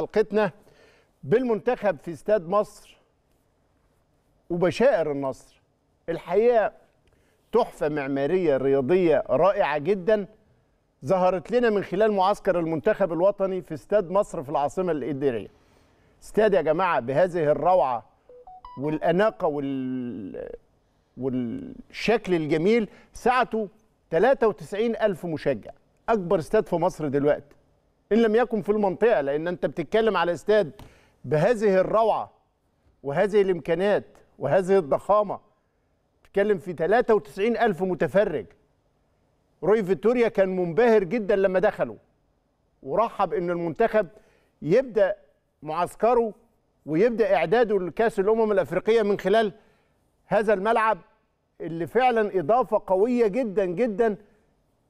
حلقتنا بالمنتخب في استاد مصر وبشائر النصر الحقيقه تحفه معماريه رياضيه رائعه جدا ظهرت لنا من خلال معسكر المنتخب الوطني في استاد مصر في العاصمه الاداريه استاد يا جماعه بهذه الروعه والاناقه وال والشكل الجميل سعته 93 ألف مشجع أكبر استاد في مصر دلوقتي ان لم يكن في المنطقه لان انت بتتكلم على استاد بهذه الروعه وهذه الامكانات وهذه الضخامه بتتكلم في 93 الف متفرج روي فيتوريا كان منبهر جدا لما دخلوا ورحب ان المنتخب يبدا معسكره ويبدا اعداده لكاس الامم الافريقيه من خلال هذا الملعب اللي فعلا اضافه قويه جدا جدا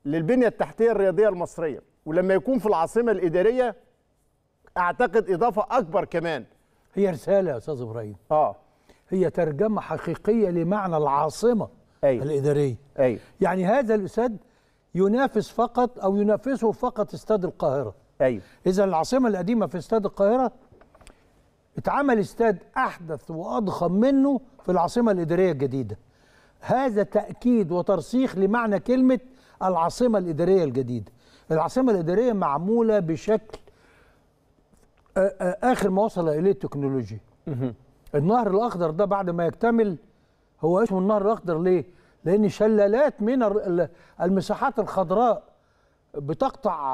للبنيه التحتيه الرياضيه المصريه ولما يكون في العاصمه الاداريه اعتقد اضافه اكبر كمان هي رساله يا استاذ ابراهيم اه هي ترجمه حقيقيه لمعنى العاصمه أيوة. الاداريه أيوة. يعني هذا الاستاد ينافس فقط او ينافسه فقط استاد القاهره ايوه اذا العاصمه القديمه في استاد القاهره اتعمل استاد احدث واضخم منه في العاصمه الاداريه الجديده هذا تاكيد وترسيخ لمعنى كلمه العاصمه الاداريه الجديده العاصمه الاداريه معموله بشكل اخر ما وصل اليه التكنولوجيا النهر الاخضر ده بعد ما يكتمل هو اسمه النهر الاخضر ليه لان شلالات من المساحات الخضراء بتقطع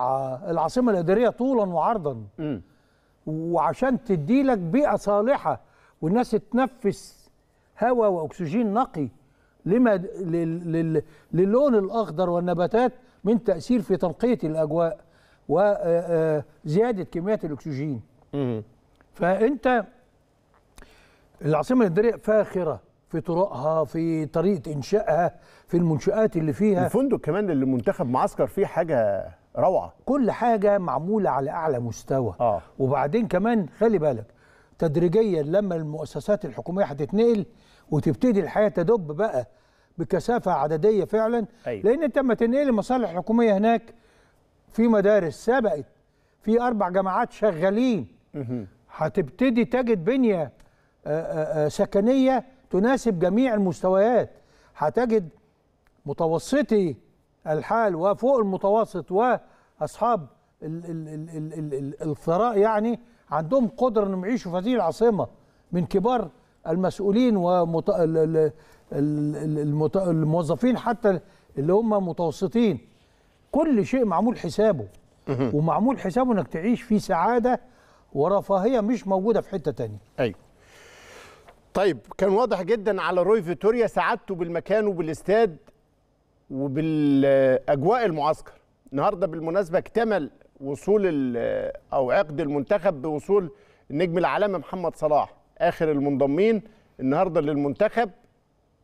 العاصمه الاداريه طولا وعرضا وعشان تدي لك بيئه صالحه والناس تتنفس هواء واكسجين نقي لما للون الاخضر والنباتات من تأثير في تنقية الأجواء وزيادة آه، آه، كميات الأكسجين فأنت العاصمة الإدارية فاخرة في طرقها في طريقة إنشائها في المنشآت اللي فيها الفندق كمان اللي منتخب معسكر فيه حاجة روعة كل حاجة معمولة على أعلى مستوى آه. وبعدين كمان خلي بالك تدريجيا لما المؤسسات الحكومية هتتنقل وتبتدي الحياة تدب بقى بكثافه عدديه فعلا أيوة. لان انت لما تنقل المصالح الحكوميه هناك في مدارس سبقت في اربع جامعات شغالين هتبتدي تجد بنيه آه، آه، آه، سكنيه تناسب جميع المستويات هتجد متوسطي الحال وفوق المتوسط واصحاب الثراء يعني عندهم قدره انهم يعيشوا في هذه العاصمه من كبار المسؤولين الموظفين حتى اللي هم متوسطين كل شيء معمول حسابه ومعمول حسابه انك تعيش في سعاده ورفاهيه مش موجوده في حته تانية ايوه طيب كان واضح جدا على روي فيتوريا سعادته بالمكان وبالاستاد وبالاجواء المعسكر النهارده بالمناسبه اكتمل وصول او عقد المنتخب بوصول النجم العالمي محمد صلاح اخر المنضمين النهارده للمنتخب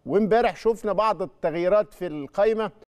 وامبارح شفنا بعض التغييرات في القايمه